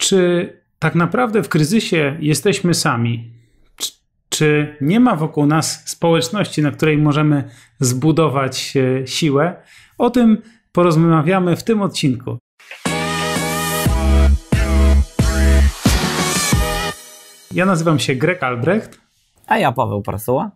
Czy tak naprawdę w kryzysie jesteśmy sami? Czy nie ma wokół nas społeczności, na której możemy zbudować e, siłę? O tym porozmawiamy w tym odcinku. Ja nazywam się Greg Albrecht. A ja Paweł Parsuła.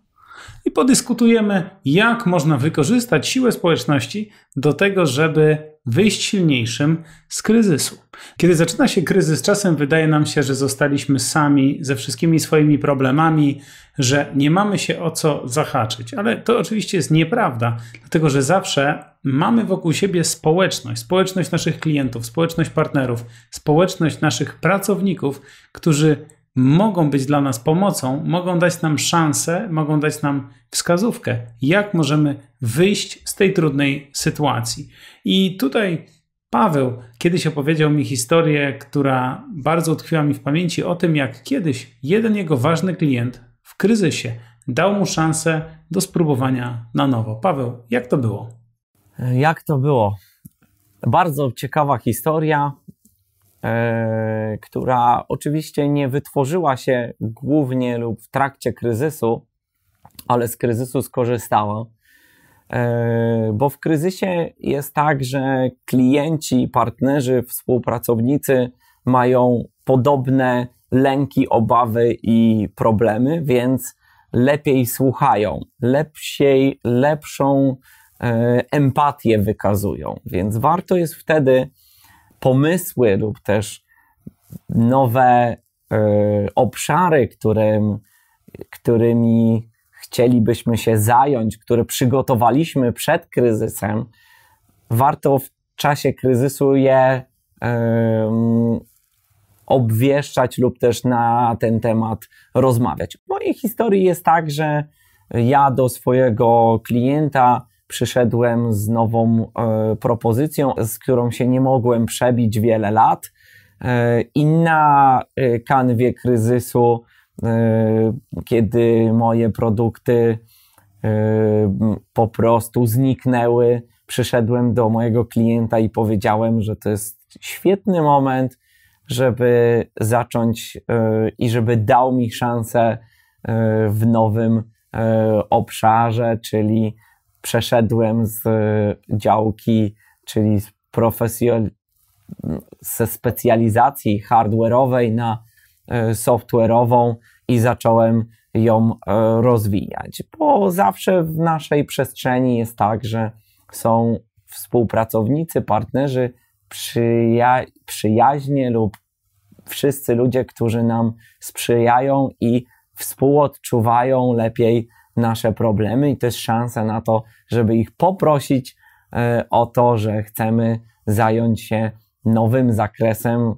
I podyskutujemy, jak można wykorzystać siłę społeczności do tego, żeby wyjść silniejszym z kryzysu. Kiedy zaczyna się kryzys, czasem wydaje nam się, że zostaliśmy sami ze wszystkimi swoimi problemami, że nie mamy się o co zahaczyć, ale to oczywiście jest nieprawda, dlatego że zawsze mamy wokół siebie społeczność, społeczność naszych klientów, społeczność partnerów, społeczność naszych pracowników, którzy mogą być dla nas pomocą, mogą dać nam szansę, mogą dać nam wskazówkę, jak możemy wyjść z tej trudnej sytuacji. I tutaj Paweł kiedyś opowiedział mi historię, która bardzo utkwiła mi w pamięci o tym, jak kiedyś jeden jego ważny klient w kryzysie dał mu szansę do spróbowania na nowo. Paweł, jak to było? Jak to było? Bardzo ciekawa historia. E, która oczywiście nie wytworzyła się głównie lub w trakcie kryzysu, ale z kryzysu skorzystała. E, bo w kryzysie jest tak, że klienci, partnerzy, współpracownicy mają podobne lęki, obawy i problemy, więc lepiej słuchają, lepsiej, lepszą e, empatię wykazują. Więc warto jest wtedy pomysły lub też nowe y, obszary, którym, którymi chcielibyśmy się zająć, które przygotowaliśmy przed kryzysem, warto w czasie kryzysu je y, obwieszczać lub też na ten temat rozmawiać. W mojej historii jest tak, że ja do swojego klienta przyszedłem z nową y, propozycją, z którą się nie mogłem przebić wiele lat. E, i na e, kanwie kryzysu, e, kiedy moje produkty po prostu zniknęły, przyszedłem do mojego klienta i powiedziałem, że to jest świetny moment, żeby zacząć i żeby dał mi szansę w nowym obszarze, czyli przeszedłem z działki, czyli z ze specjalizacji hardware'owej na e, software'ową i zacząłem ją e, rozwijać. Bo zawsze w naszej przestrzeni jest tak, że są współpracownicy, partnerzy, przyja przyjaźnie lub wszyscy ludzie, którzy nam sprzyjają i współodczuwają lepiej nasze problemy i to jest szansa na to, żeby ich poprosić e, o to, że chcemy zająć się nowym zakresem.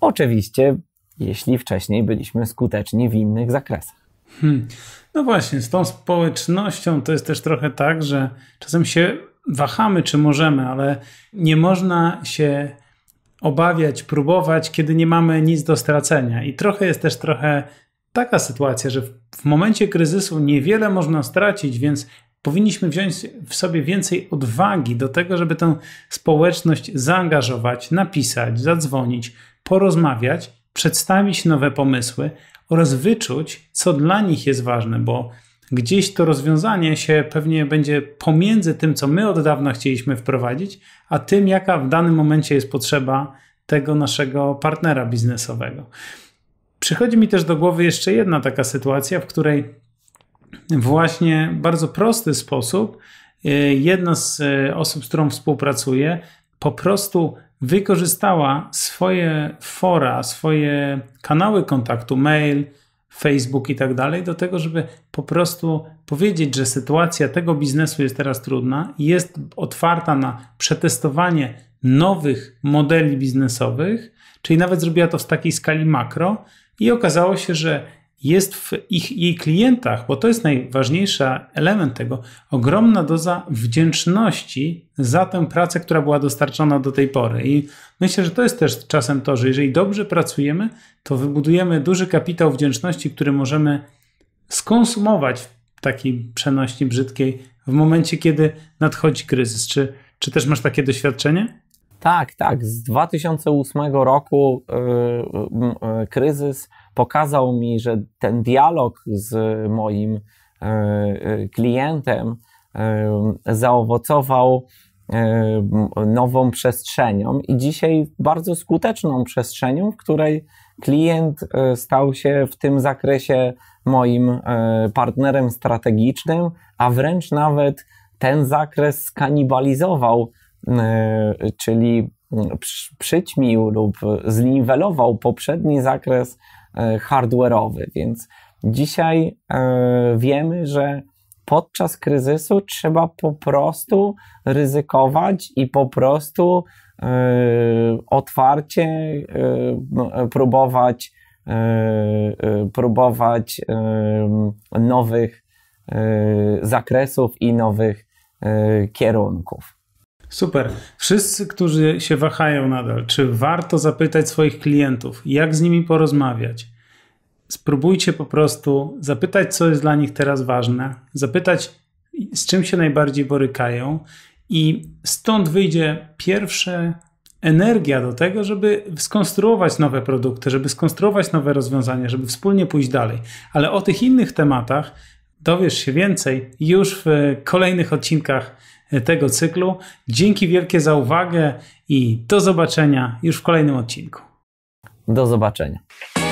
Oczywiście, jeśli wcześniej byliśmy skuteczni w innych zakresach. Hmm. No właśnie, z tą społecznością to jest też trochę tak, że czasem się wahamy, czy możemy, ale nie można się obawiać, próbować, kiedy nie mamy nic do stracenia. I trochę jest też trochę taka sytuacja, że w momencie kryzysu niewiele można stracić, więc powinniśmy wziąć w sobie więcej odwagi do tego, żeby tę społeczność zaangażować, napisać, zadzwonić, porozmawiać, przedstawić nowe pomysły oraz wyczuć, co dla nich jest ważne, bo gdzieś to rozwiązanie się pewnie będzie pomiędzy tym, co my od dawna chcieliśmy wprowadzić, a tym, jaka w danym momencie jest potrzeba tego naszego partnera biznesowego. Przychodzi mi też do głowy jeszcze jedna taka sytuacja, w której właśnie bardzo prosty sposób e, jedna z e, osób, z którą współpracuję, po prostu wykorzystała swoje fora, swoje kanały kontaktu, mail, Facebook i tak dalej, do tego, żeby po prostu powiedzieć, że sytuacja tego biznesu jest teraz trudna, jest otwarta na przetestowanie nowych modeli biznesowych, czyli nawet zrobiła to w takiej skali makro i okazało się, że jest w ich, jej klientach, bo to jest najważniejszy element tego, ogromna doza wdzięczności za tę pracę, która była dostarczona do tej pory. I myślę, że to jest też czasem to, że jeżeli dobrze pracujemy, to wybudujemy duży kapitał wdzięczności, który możemy skonsumować w takiej przenośni brzydkiej w momencie, kiedy nadchodzi kryzys. Czy, czy też masz takie doświadczenie? Tak, tak. Z 2008 roku yy, yy, kryzys pokazał mi, że ten dialog z moim e, e, klientem e, zaowocował nową przestrzenią i dzisiaj bardzo skuteczną przestrzenią, w której klient stał się w tym zakresie moim partnerem strategicznym, a wręcz nawet ten zakres skanibalizował, czyli Mm. przyćmił lub zniwelował poprzedni zakres e, hardware'owy, więc dzisiaj e, wiemy, że podczas kryzysu trzeba po prostu ryzykować i po prostu e, otwarcie próbować, próbować nowych zakresów i nowych kierunków. Super. Wszyscy, którzy się wahają nadal, czy warto zapytać swoich klientów, jak z nimi porozmawiać? Spróbujcie po prostu zapytać, co jest dla nich teraz ważne, zapytać, z czym się najbardziej borykają, i stąd wyjdzie pierwsza energia do tego, żeby skonstruować nowe produkty, żeby skonstruować nowe rozwiązania, żeby wspólnie pójść dalej. Ale o tych innych tematach dowiesz się więcej już w kolejnych odcinkach tego cyklu. Dzięki wielkie za uwagę i do zobaczenia już w kolejnym odcinku. Do zobaczenia.